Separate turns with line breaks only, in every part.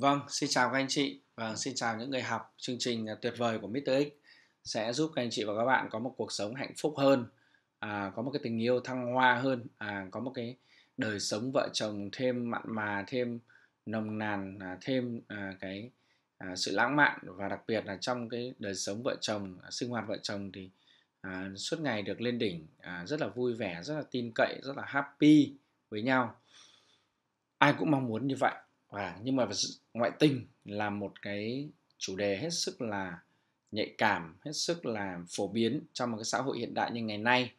Vâng, xin chào các anh chị và xin chào những người học chương trình tuyệt vời của Mr. X sẽ giúp các anh chị và các bạn có một cuộc sống hạnh phúc hơn, à, có một cái tình yêu thăng hoa hơn, à, có một cái đời sống vợ chồng thêm mặn mà, thêm nồng nàn, à, thêm à, cái à, sự lãng mạn và đặc biệt là trong cái đời sống vợ chồng, à, sinh hoạt vợ chồng thì à, suốt ngày được lên đỉnh, à, rất là vui vẻ, rất là tin cậy, rất là happy với nhau. Ai cũng mong muốn như vậy và nhưng mà ngoại tình là một cái chủ đề hết sức là nhạy cảm hết sức là phổ biến trong một cái xã hội hiện đại như ngày nay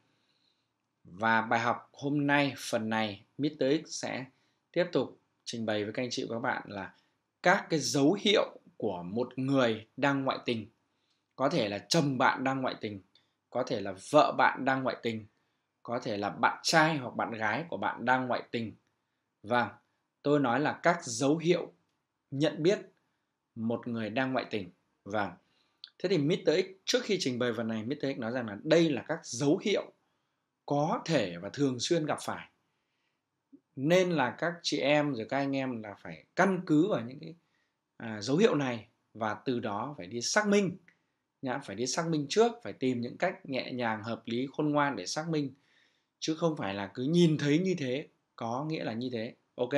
và bài học hôm nay phần này Mr. X sẽ tiếp tục trình bày với các anh chị và các bạn là các cái dấu hiệu của một người đang ngoại tình có thể là chồng bạn đang ngoại tình có thể là vợ bạn đang ngoại tình có thể là bạn trai hoặc bạn gái của bạn đang ngoại tình vâng tôi nói là các dấu hiệu nhận biết một người đang ngoại tình và vâng. thế thì Mr. X trước khi trình bày phần này Mr. X nói rằng là đây là các dấu hiệu có thể và thường xuyên gặp phải nên là các chị em rồi các anh em là phải căn cứ vào những cái à, dấu hiệu này và từ đó phải đi xác minh nhá phải đi xác minh trước phải tìm những cách nhẹ nhàng hợp lý khôn ngoan để xác minh chứ không phải là cứ nhìn thấy như thế có nghĩa là như thế ok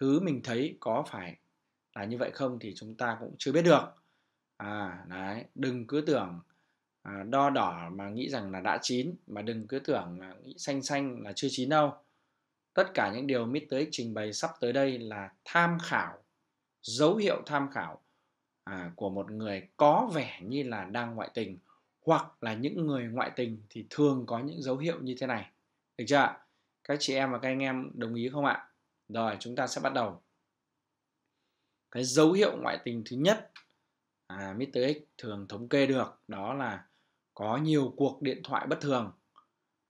thứ mình thấy có phải là như vậy không thì chúng ta cũng chưa biết được à đấy đừng cứ tưởng à, đo đỏ mà nghĩ rằng là đã chín mà đừng cứ tưởng là nghĩ xanh xanh là chưa chín đâu tất cả những điều Mr. tới trình bày sắp tới đây là tham khảo dấu hiệu tham khảo à, của một người có vẻ như là đang ngoại tình hoặc là những người ngoại tình thì thường có những dấu hiệu như thế này được chưa các chị em và các anh em đồng ý không ạ rồi chúng ta sẽ bắt đầu. Cái dấu hiệu ngoại tình thứ nhất à, Mr. X thường thống kê được đó là có nhiều cuộc điện thoại bất thường.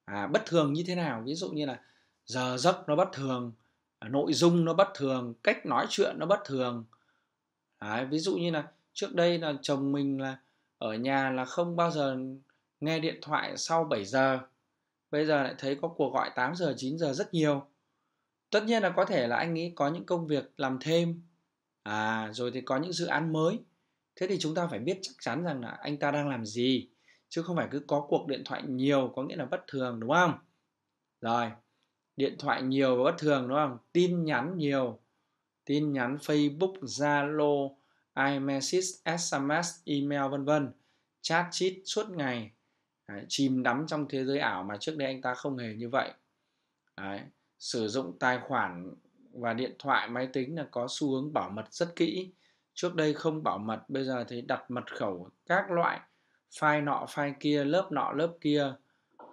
À, bất thường như thế nào? Ví dụ như là giờ giấc nó bất thường, à, nội dung nó bất thường, cách nói chuyện nó bất thường. À, ví dụ như là trước đây là chồng mình là ở nhà là không bao giờ nghe điện thoại sau 7 giờ. Bây giờ lại thấy có cuộc gọi 8 giờ 9 giờ rất nhiều tất nhiên là có thể là anh ấy có những công việc làm thêm à rồi thì có những dự án mới thế thì chúng ta phải biết chắc chắn rằng là anh ta đang làm gì chứ không phải cứ có cuộc điện thoại nhiều có nghĩa là bất thường đúng không rồi điện thoại nhiều và bất thường đúng không tin nhắn nhiều tin nhắn facebook zalo iMessage, SMS, email vân vân, chat chít suốt ngày, Đấy, chìm đắm trong thế giới ảo mà trước đây anh ta không hề như vậy. Đấy sử dụng tài khoản và điện thoại máy tính là có xu hướng bảo mật rất kỹ trước đây không bảo mật bây giờ thì đặt mật khẩu các loại file nọ file kia lớp nọ lớp kia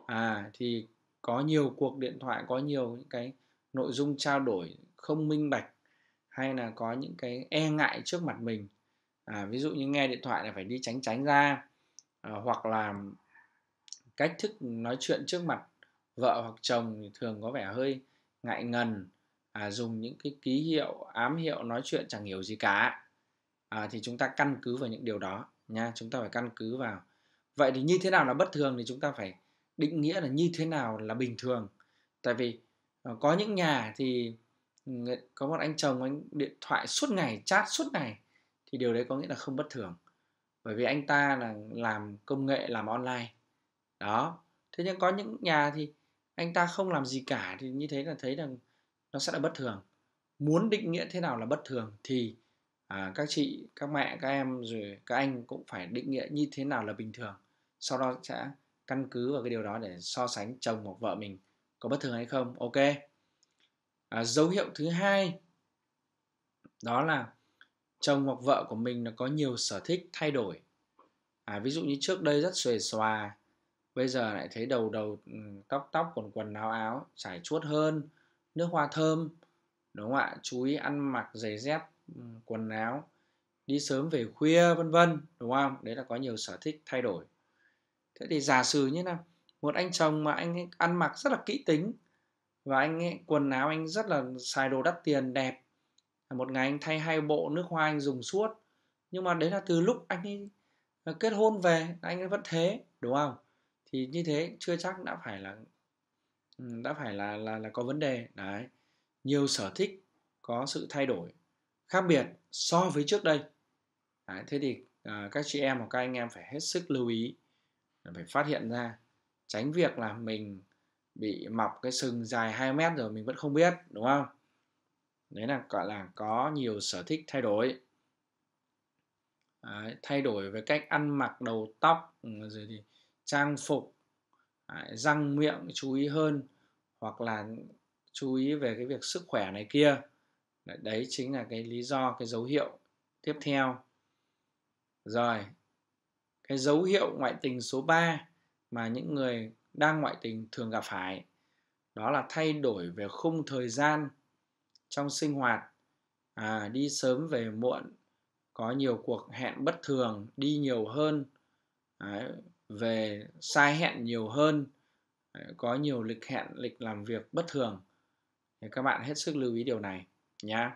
à thì có nhiều cuộc điện thoại có nhiều những cái nội dung trao đổi không minh bạch hay là có những cái e ngại trước mặt mình à, ví dụ như nghe điện thoại là phải đi tránh tránh ra à, hoặc là cách thức nói chuyện trước mặt vợ hoặc chồng thì thường có vẻ hơi ngại ngần à, dùng những cái ký hiệu ám hiệu nói chuyện chẳng hiểu gì cả à, thì chúng ta căn cứ vào những điều đó nha chúng ta phải căn cứ vào vậy thì như thế nào là bất thường thì chúng ta phải định nghĩa là như thế nào là bình thường tại vì ờ, có những nhà thì có một anh chồng anh điện thoại suốt ngày chat suốt ngày thì điều đấy có nghĩa là không bất thường bởi vì anh ta là làm công nghệ làm online đó thế nhưng có những nhà thì anh ta không làm gì cả thì như thế là thấy rằng nó sẽ là bất thường muốn định nghĩa thế nào là bất thường thì à, các chị các mẹ các em rồi các anh cũng phải định nghĩa như thế nào là bình thường sau đó sẽ căn cứ vào cái điều đó để so sánh chồng hoặc vợ mình có bất thường hay không ok à, dấu hiệu thứ hai đó là chồng hoặc vợ của mình nó có nhiều sở thích thay đổi à, ví dụ như trước đây rất xuề xòa bây giờ lại thấy đầu đầu tóc tóc quần quần áo áo trải chuốt hơn nước hoa thơm đúng không ạ chú ý ăn mặc giày dép quần áo đi sớm về khuya vân vân đúng không đấy là có nhiều sở thích thay đổi thế thì giả sử như nào một anh chồng mà anh ấy ăn mặc rất là kỹ tính và anh ấy, quần áo anh rất là xài đồ đắt tiền đẹp một ngày anh thay hai bộ nước hoa anh dùng suốt nhưng mà đấy là từ lúc anh ấy ờ, kết hôn về anh ấy vẫn thế đúng không thì như thế chưa chắc đã phải là ừ, đã phải là là là có vấn đề đấy nhiều sở thích có sự thay đổi khác biệt so với trước đây đấy, thế thì à, các chị em hoặc các anh em phải hết sức lưu ý phải phát hiện ra tránh việc là mình bị mọc cái sừng dài 2 mét rồi mình vẫn không biết đúng không đấy là gọi là có nhiều sở thích thay đổi Đấy, thay đổi về cách ăn mặc đầu tóc ừ, rồi thì trang phục à, răng miệng chú ý hơn hoặc là chú ý về cái việc sức khỏe này kia đấy chính là cái lý do cái dấu hiệu tiếp theo rồi cái dấu hiệu ngoại tình số 3 mà những người đang ngoại tình thường gặp phải đó là thay đổi về khung thời gian trong sinh hoạt à, đi sớm về muộn có nhiều cuộc hẹn bất thường đi nhiều hơn Đấy, về sai hẹn nhiều hơn à, có nhiều lịch hẹn lịch làm việc bất thường thì các bạn hết sức lưu ý điều này nhá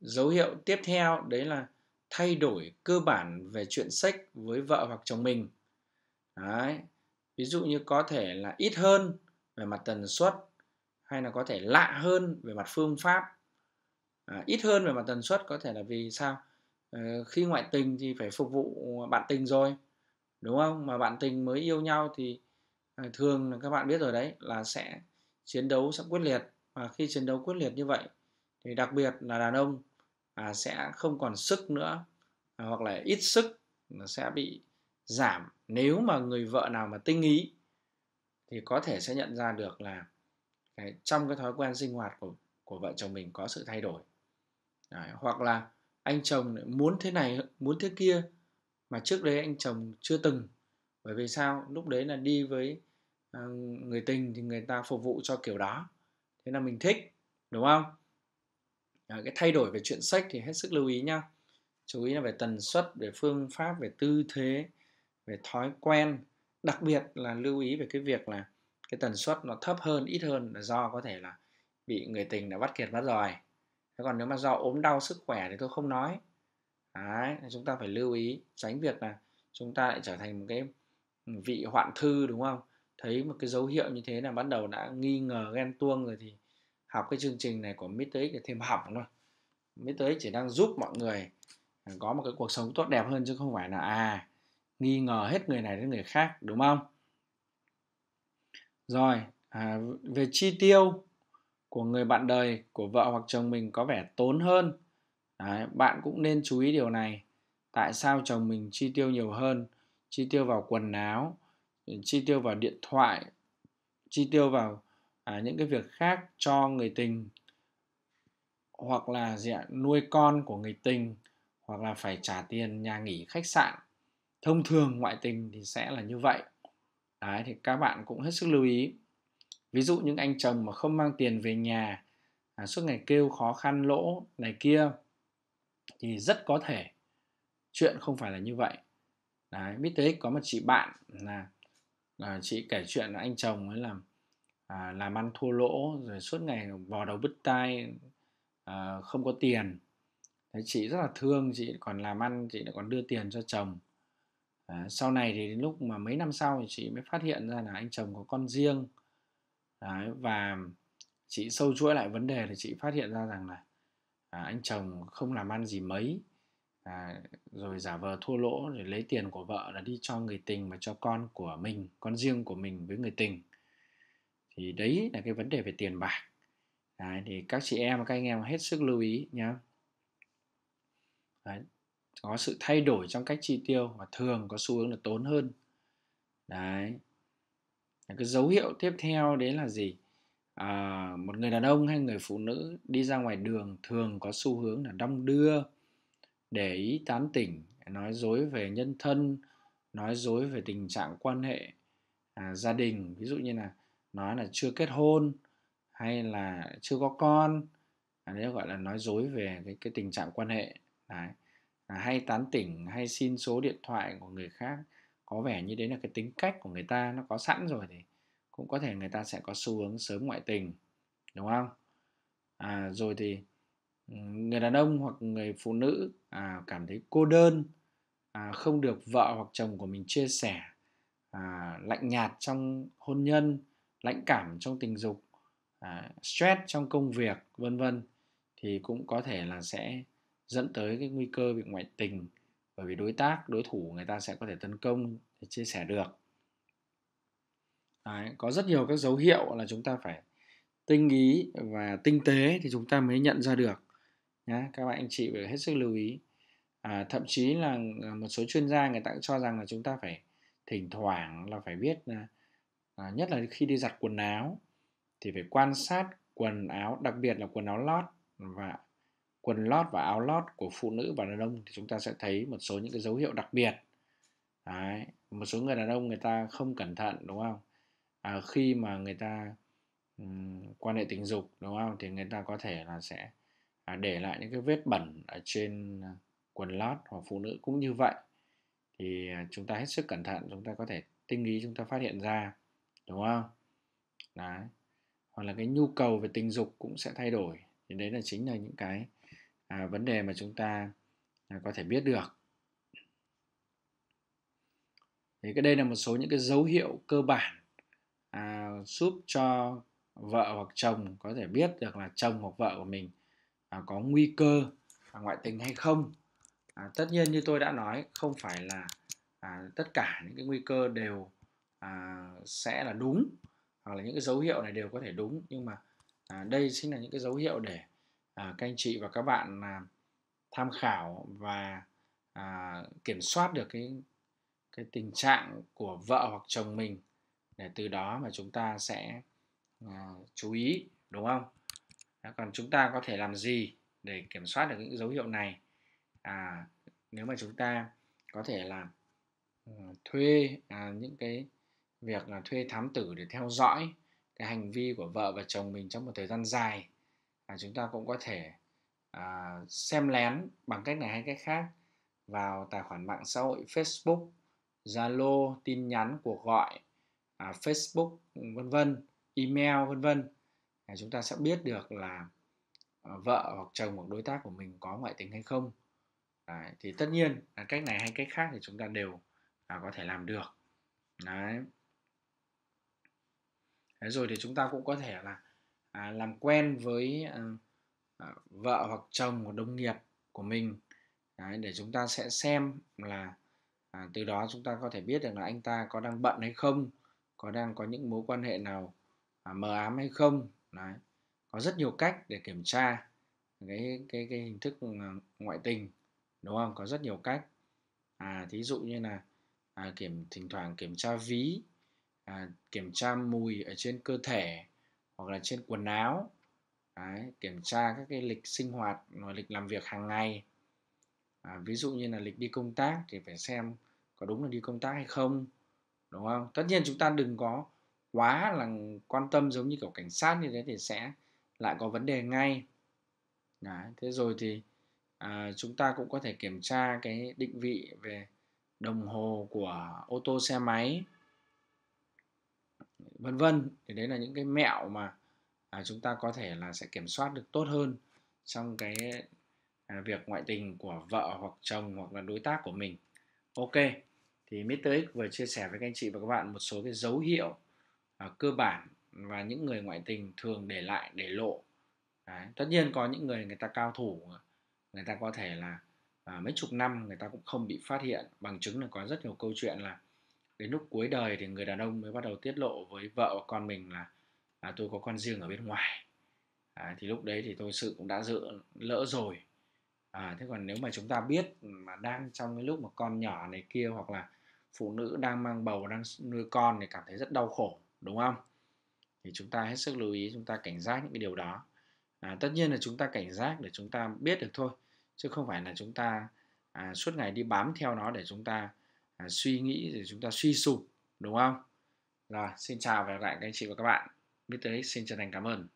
dấu hiệu tiếp theo đấy là thay đổi cơ bản về chuyện sách với vợ hoặc chồng mình đấy. ví dụ như có thể là ít hơn về mặt tần suất hay là có thể lạ hơn về mặt phương pháp à, ít hơn về mặt tần suất có thể là vì sao à, khi ngoại tình thì phải phục vụ bạn tình rồi đúng không mà bạn tình mới yêu nhau thì à, thường là các bạn biết rồi đấy là sẽ chiến đấu sẽ quyết liệt và khi chiến đấu quyết liệt như vậy thì đặc biệt là đàn ông à, sẽ không còn sức nữa à, hoặc là ít sức sẽ bị giảm nếu mà người vợ nào mà tinh ý thì có thể sẽ nhận ra được là cái, trong cái thói quen sinh hoạt của của vợ chồng mình có sự thay đổi Đấy, hoặc là anh chồng muốn thế này muốn thế kia mà trước đây anh chồng chưa từng bởi vì sao lúc đấy là đi với à, người tình thì người ta phục vụ cho kiểu đó thế là mình thích đúng không à, cái thay đổi về chuyện sách thì hết sức lưu ý nhá chú ý là về tần suất về phương pháp về tư thế về thói quen đặc biệt là lưu ý về cái việc là cái tần suất nó thấp hơn ít hơn là do có thể là bị người tình đã bắt kiệt mất rồi thế còn nếu mà do ốm đau sức khỏe thì tôi không nói Đấy, chúng ta phải lưu ý tránh việc là chúng ta lại trở thành một cái ừ, vị hoạn thư đúng không? Thấy một cái dấu hiệu như thế là bắt đầu đã nghi ngờ ghen tuông rồi thì học cái chương trình này của Mr. X để thêm hỏng thôi. Mr. X chỉ đang giúp mọi người à, có một cái cuộc sống tốt đẹp hơn chứ không phải là à nghi ngờ hết người này đến người khác đúng không? Rồi, à, về chi tiêu của người bạn đời của vợ hoặc chồng mình có vẻ tốn hơn Đấy, bạn cũng nên chú ý điều này. Tại sao chồng mình chi tiêu nhiều hơn? Chi tiêu vào quần áo, chi tiêu vào điện thoại, chi tiêu vào à, những cái việc khác cho người tình hoặc là gì ạ, nuôi con của người tình hoặc là phải trả tiền nhà nghỉ khách sạn thông thường ngoại tình thì sẽ là như vậy đấy thì các bạn cũng hết sức lưu ý ví dụ những anh chồng mà không mang tiền về nhà à, suốt ngày kêu khó khăn lỗ này kia thì rất có thể chuyện không phải là như vậy đấy Mr. X có một chị bạn là, là chị kể chuyện là anh chồng ấy làm à, làm ăn thua lỗ rồi suốt ngày vò đầu bứt tai à, không có tiền Đấy, chị rất là thương chị còn làm ăn chị lại còn đưa tiền cho chồng à, sau này thì đến lúc mà mấy năm sau thì chị mới phát hiện ra là anh chồng có con riêng Đấy, và chị sâu chuỗi lại vấn đề thì chị phát hiện ra rằng là à, anh chồng không làm ăn gì mấy à, rồi giả vờ thua lỗ rồi lấy tiền của vợ là đi cho người tình và cho con của mình con riêng của mình với người tình thì đấy là cái vấn đề về tiền bạc đấy, thì các chị em các anh em hết sức lưu ý nhá đấy, có sự thay đổi trong cách chi tiêu và thường có xu hướng là tốn hơn đấy cái dấu hiệu tiếp theo đấy là gì à, một người đàn ông hay người phụ nữ đi ra ngoài đường thường có xu hướng là đong đưa để ý tán tỉnh nói dối về nhân thân nói dối về tình trạng quan hệ à, gia đình ví dụ như là nói là chưa kết hôn hay là chưa có con à, đấy gọi là nói dối về cái, cái tình trạng quan hệ đấy. À, hay tán tỉnh hay xin số điện thoại của người khác có vẻ như đấy là cái tính cách của người ta nó có sẵn rồi thì cũng có thể người ta sẽ có xu hướng sớm ngoại tình đúng không à, rồi thì ừ, người đàn ông hoặc người phụ nữ à, cảm thấy cô đơn à, không được vợ hoặc chồng của mình chia sẻ à, lạnh nhạt trong hôn nhân lãnh cảm trong tình dục à, stress trong công việc vân vân thì cũng có thể là sẽ dẫn tới cái nguy cơ bị ngoại tình bởi vì đối tác đối thủ người ta sẽ có thể tấn công để chia sẻ được Đấy, có rất nhiều các dấu hiệu là chúng ta phải tinh ý và tinh tế thì chúng ta mới nhận ra được nhá các bạn anh chị phải hết sức lưu ý à, thậm chí là à, một số chuyên gia người ta cũng cho rằng là chúng ta phải thỉnh thoảng là phải biết à, nhất là khi đi giặt quần áo thì phải quan sát quần áo đặc biệt là quần áo lót và quần lót và áo lót của phụ nữ và đàn ông thì chúng ta sẽ thấy một số những cái dấu hiệu đặc biệt Đấy, một số người đàn ông người ta không cẩn thận đúng không à, khi mà người ta um, quan hệ tình dục đúng không thì người ta có thể là sẽ à, để lại những cái vết bẩn ở trên à, quần lót hoặc phụ nữ cũng như vậy thì à, chúng ta hết sức cẩn thận chúng ta có thể tinh ý chúng ta phát hiện ra đúng không đấy hoặc là cái nhu cầu về tình dục cũng sẽ thay đổi thì đấy là chính là những cái à, vấn đề mà chúng ta à, có thể biết được thì cái đây là một số những cái dấu hiệu cơ bản à, giúp cho vợ hoặc chồng có thể biết được là chồng hoặc vợ của mình à, có nguy cơ à, ngoại tình hay không à, tất nhiên như tôi đã nói không phải là à, tất cả những cái nguy cơ đều à, sẽ là đúng hoặc là những cái dấu hiệu này đều có thể đúng nhưng mà à, đây chính là những cái dấu hiệu để à, các anh chị và các bạn à, tham khảo và à, kiểm soát được cái cái tình trạng của vợ hoặc chồng mình để từ đó mà chúng ta sẽ uh, chú ý đúng không đó, còn chúng ta có thể làm gì để kiểm soát được những dấu hiệu này à, nếu mà chúng ta có thể là uh, thuê à, những cái việc là thuê thám tử để theo dõi cái hành vi của vợ và chồng mình trong một thời gian dài à, chúng ta cũng có thể à, xem lén bằng cách này hay cách khác vào tài khoản mạng xã hội Facebook, Zalo, tin nhắn, cuộc gọi À, Facebook vân vân, email vân vân à, chúng ta sẽ biết được là à, vợ hoặc chồng hoặc đối tác của mình có ngoại tình hay không. Đấy, thì tất nhiên là cách này hay cách khác thì chúng ta đều à, có thể làm được. Đấy. Đấy rồi thì chúng ta cũng có thể là à, làm quen với à, à, vợ hoặc chồng của đồng nghiệp của mình Đấy, để chúng ta sẽ xem là à, từ đó chúng ta có thể biết được là anh ta có đang bận hay không có đang có những mối quan hệ nào à, mờ ám hay không đấy có rất nhiều cách để kiểm tra cái cái cái hình thức à, ngoại tình đúng không có rất nhiều cách à thí dụ như là à, kiểm thỉnh thoảng kiểm tra ví à, kiểm tra mùi ở trên cơ thể hoặc là trên quần áo Đấy, kiểm tra các cái lịch sinh hoạt lịch làm việc hàng ngày à, ví dụ như là lịch đi công tác thì phải xem có đúng là đi công tác hay không đúng không tất nhiên chúng ta đừng có quá là quan tâm giống như kiểu cảnh sát như thế thì sẽ lại có vấn đề ngay Đấy, thế rồi thì à, chúng ta cũng có thể kiểm tra cái định vị về đồng hồ của ô tô xe máy vân vân thì đấy là những cái mẹo mà à, chúng ta có thể là sẽ kiểm soát được tốt hơn trong cái à, việc ngoại tình của vợ hoặc chồng hoặc là đối tác của mình ok thì mới tới vừa chia sẻ với các anh chị và các bạn một số cái dấu hiệu à, cơ bản và những người ngoại tình thường để lại để lộ Đấy. tất nhiên có những người người ta cao thủ người ta có thể là à, mấy chục năm người ta cũng không bị phát hiện bằng chứng là có rất nhiều câu chuyện là đến lúc cuối đời thì người đàn ông mới bắt đầu tiết lộ với vợ và con mình là à, tôi có con riêng ở bên ngoài à, thì lúc đấy thì tôi sự cũng đã dự lỡ rồi à, thế còn nếu mà chúng ta biết mà đang trong cái lúc mà con nhỏ này kia hoặc là phụ nữ đang mang bầu đang nuôi con thì cảm thấy rất đau khổ đúng không thì chúng ta hết sức lưu ý chúng ta cảnh giác những cái điều đó à, tất nhiên là chúng ta cảnh giác để chúng ta biết được thôi chứ không phải là chúng ta à, suốt ngày đi bám theo nó để chúng ta à, suy nghĩ để chúng ta suy sụp đúng không rồi xin chào và hẹn gặp lại các anh chị và các bạn biết tới xin chân thành cảm ơn